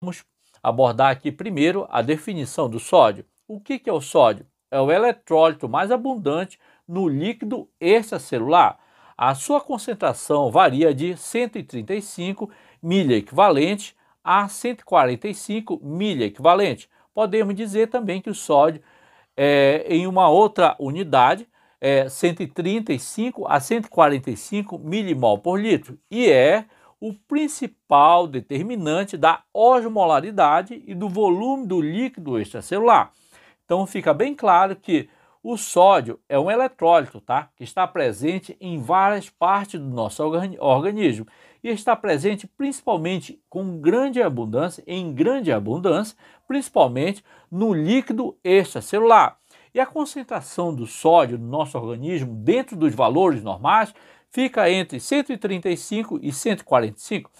vamos abordar aqui primeiro a definição do sódio. O que, é o sódio? É o eletrólito mais abundante no líquido extracelular. A sua concentração varia de 135 equivalente a 145 equivalente. Podemos dizer também que o sódio é, em uma outra unidade é 135 a 145 milimol por litro e é o principal determinante da osmolaridade e do volume do líquido extracelular. Então fica bem claro que o sódio é um eletrólito, tá? Que está presente em várias partes do nosso organismo e está presente principalmente com grande abundância, em grande abundância, principalmente no líquido extracelular. E a concentração do sódio no nosso organismo dentro dos valores normais fica entre 135 e 145.